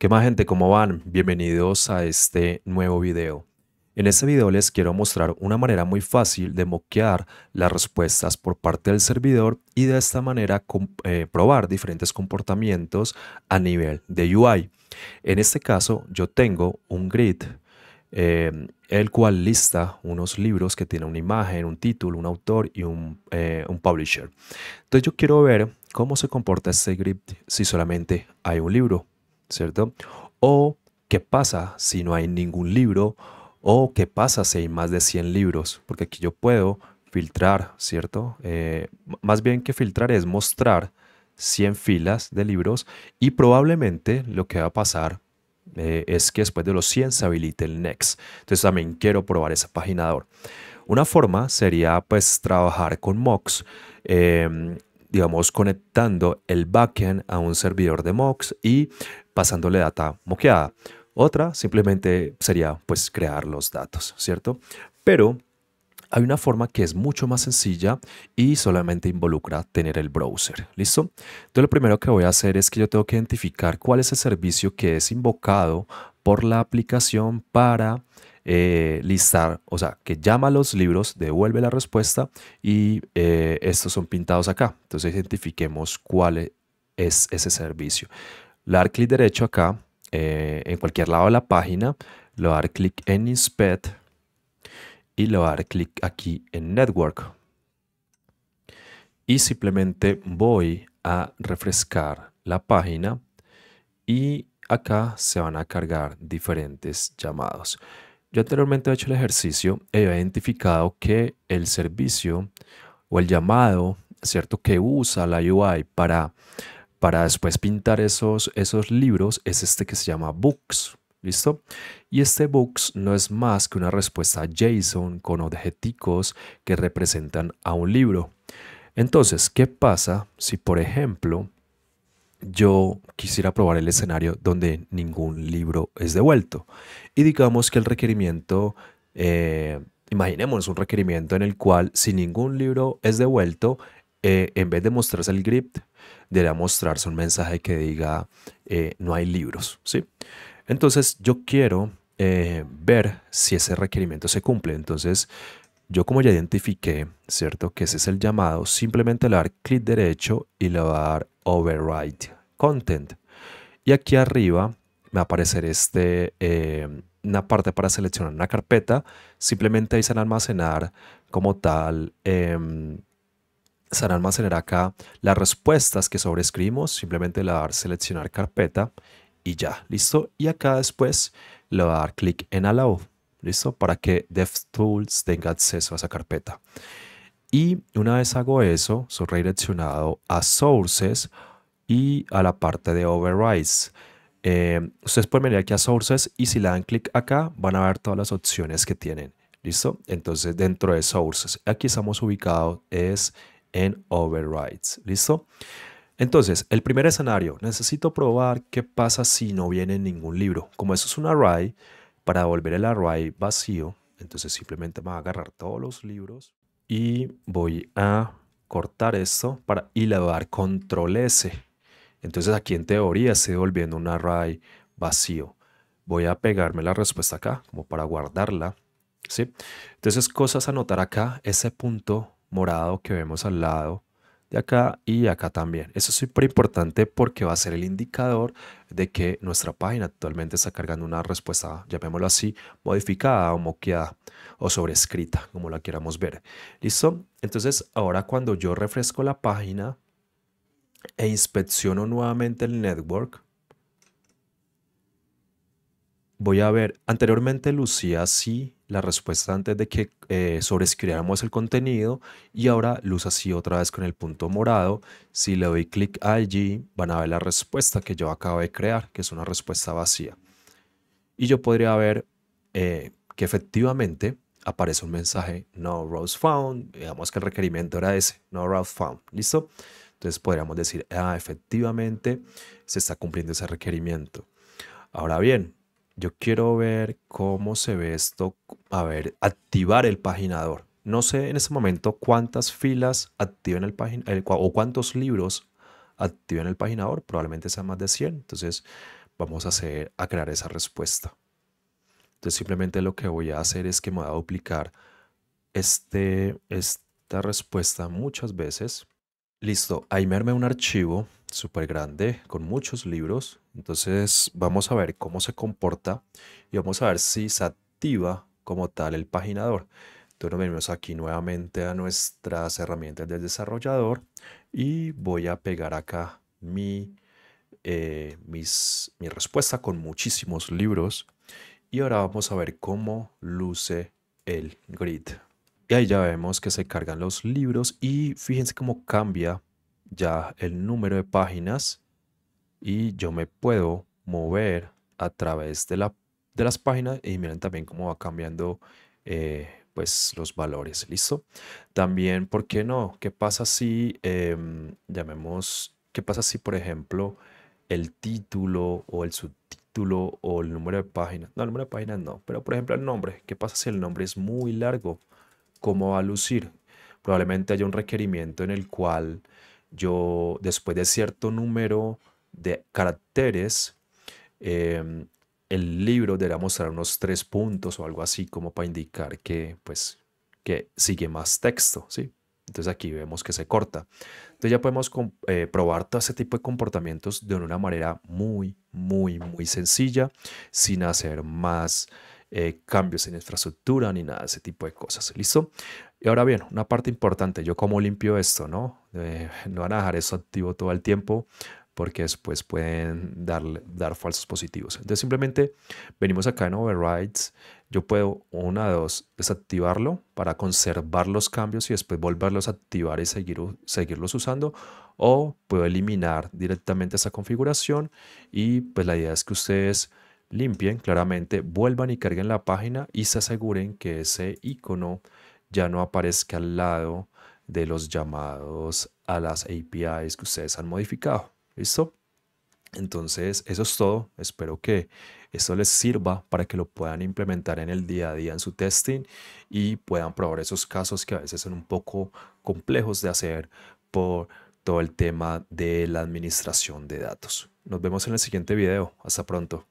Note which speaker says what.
Speaker 1: ¿Qué más gente? ¿Cómo van? Bienvenidos a este nuevo video. En este video les quiero mostrar una manera muy fácil de moquear las respuestas por parte del servidor y de esta manera eh, probar diferentes comportamientos a nivel de UI. En este caso yo tengo un grid eh, el cual lista unos libros que tienen una imagen, un título, un autor y un, eh, un publisher. Entonces yo quiero ver cómo se comporta este grid si solamente hay un libro ¿cierto? O qué pasa si no hay ningún libro o qué pasa si hay más de 100 libros, porque aquí yo puedo filtrar, ¿cierto? Eh, más bien que filtrar es mostrar 100 filas de libros y probablemente lo que va a pasar eh, es que después de los 100 se habilite el next. Entonces también quiero probar ese paginador. Una forma sería pues trabajar con mox em, digamos conectando el backend a un servidor de mox y pasándole data moqueada. Otra simplemente sería pues crear los datos, ¿cierto? Pero hay una forma que es mucho más sencilla y solamente involucra tener el browser. ¿Listo? Entonces lo primero que voy a hacer es que yo tengo que identificar cuál es el servicio que es invocado por la aplicación para eh, listar, o sea, que llama a los libros, devuelve la respuesta y eh, estos son pintados acá. Entonces identifiquemos cuál es ese servicio. Le dar clic derecho acá, eh, en cualquier lado de la página, le dar clic en Inspect y le dar clic aquí en Network. Y simplemente voy a refrescar la página y acá se van a cargar diferentes llamados. Yo anteriormente he hecho el ejercicio, he identificado que el servicio o el llamado, ¿cierto? Que usa la UI para para después pintar esos, esos libros es este que se llama Books. ¿Listo? Y este Books no es más que una respuesta JSON con objeticos que representan a un libro. Entonces, ¿qué pasa si, por ejemplo, yo quisiera probar el escenario donde ningún libro es devuelto? Y digamos que el requerimiento, eh, imaginemos un requerimiento en el cual si ningún libro es devuelto, eh, en vez de mostrarse el grip debería mostrarse un mensaje que diga eh, no hay libros, ¿sí? Entonces yo quiero eh, ver si ese requerimiento se cumple. Entonces yo como ya identifiqué, ¿cierto? Que ese es el llamado, simplemente le dar clic derecho y le va a dar override content. Y aquí arriba me va a aparecer este, una parte para seleccionar una carpeta. Simplemente ahí almacenar como tal em, almacenar acá las respuestas que sobrescribimos simplemente le dar seleccionar carpeta y ya, listo. Y acá después le va a dar clic en Allow, listo, para que DevTools tenga acceso a esa carpeta. Y una vez hago eso, soy redireccionado a Sources y a la parte de Overrides. Em, ustedes pueden venir aquí a Sources y si le dan clic acá van a ver todas las opciones que tienen. ¿Listo? Entonces dentro de Sources, aquí estamos ubicados, es en overrides. ¿Listo? Entonces, el primer escenario, necesito probar qué pasa si no viene ningún libro. Como eso es un array, para volver el array vacío, entonces simplemente me va a agarrar todos los libros y voy a cortar esto para, y le voy a dar control S. Entonces aquí en teoría estoy volviendo un array vacío. Voy a pegarme la respuesta acá como para guardarla. Entonces cosas a anotar acá, ese punto morado que vemos al lado de acá y acá también. Eso es súper importante porque va a ser el indicador de que nuestra página actualmente está cargando una respuesta, llamémoslo así, modificada o moqueada o sobrescrita, como la queramos ver. ¿Listo? Entonces, ahora cuando yo refresco la página e inspecciono nuevamente el network, Voy a ver, anteriormente lucía así la respuesta antes de que eh, sobrescribiéramos el contenido y ahora luz así otra vez con el punto morado. Si le doy clic allí van a ver la respuesta que yo acabo de crear, que es una respuesta vacía. Y yo podría ver eh, que efectivamente aparece un mensaje no rose found, digamos que el requerimiento era ese, no rose found, ¿listo? Entonces podríamos decir, ah, efectivamente se está cumpliendo ese requerimiento. Ahora bien, yo quiero ver cómo se ve esto, a ver, activar el paginador. No sé en este momento cuántas filas activan el paginador o cuántos libros activen el paginador, probablemente sea más de 100. Entonces vamos a, hacer, a crear esa respuesta. Entonces simplemente lo que voy a hacer es que me voy a duplicar este, esta respuesta muchas veces Listo, ahí me armé un archivo súper grande con muchos libros. Entonces vamos a ver cómo se comporta y vamos a ver si se activa como tal el paginador. Entonces nos venimos aquí nuevamente a nuestras herramientas del desarrollador y voy a pegar acá mi, eh, mi respuesta con muchísimos libros. Y ahora vamos a ver cómo luce el grid. Y ahí ya vemos que se cargan los libros y fíjense cómo cambia ya el número de páginas y yo me puedo mover a través de, la, de las páginas y miren también cómo va cambiando eh, pues los valores, ¿listo? También, ¿por qué no? ¿Qué pasa si, em, llamemos, qué pasa si, por ejemplo, el título o el subtítulo o el número de páginas, no, el número de páginas no, pero por ejemplo el nombre, ¿qué pasa si el nombre es muy largo? cómo va a lucir. Probablemente haya un requerimiento en el cual yo, después de cierto número de caracteres, em, el libro deberá mostrar unos tres puntos o algo así como para indicar que, pues, que sigue más texto, ¿sí? Entonces aquí vemos que se corta. Entonces ya podemos eh, probar todo ese tipo de comportamientos de una manera muy, muy, muy sencilla, sin hacer más eh, cambios en infraestructura ni nada de ese tipo de cosas. ¿Listo? Y ahora bien, una parte importante, yo como limpio esto, ¿no? Eh, no van a dejar eso activo todo el tiempo porque después pueden dar, dar falsos positivos. Entonces simplemente venimos acá en overrides, yo puedo una dos desactivarlo para conservar los cambios y después volverlos a activar y seguir, seguirlos usando o puedo eliminar directamente esa configuración y pues la idea es que ustedes limpien claramente, vuelvan y carguen la página y se aseguren que ese icono ya no aparezca al lado de los llamados a las APIs que ustedes han modificado. ¿Listo? Entonces, eso es todo. Espero que esto les sirva para que lo puedan implementar en el día a día en su testing y puedan probar esos casos que a veces son un poco complejos de hacer por todo el tema de la administración de datos. Nos vemos en el siguiente video. Hasta pronto.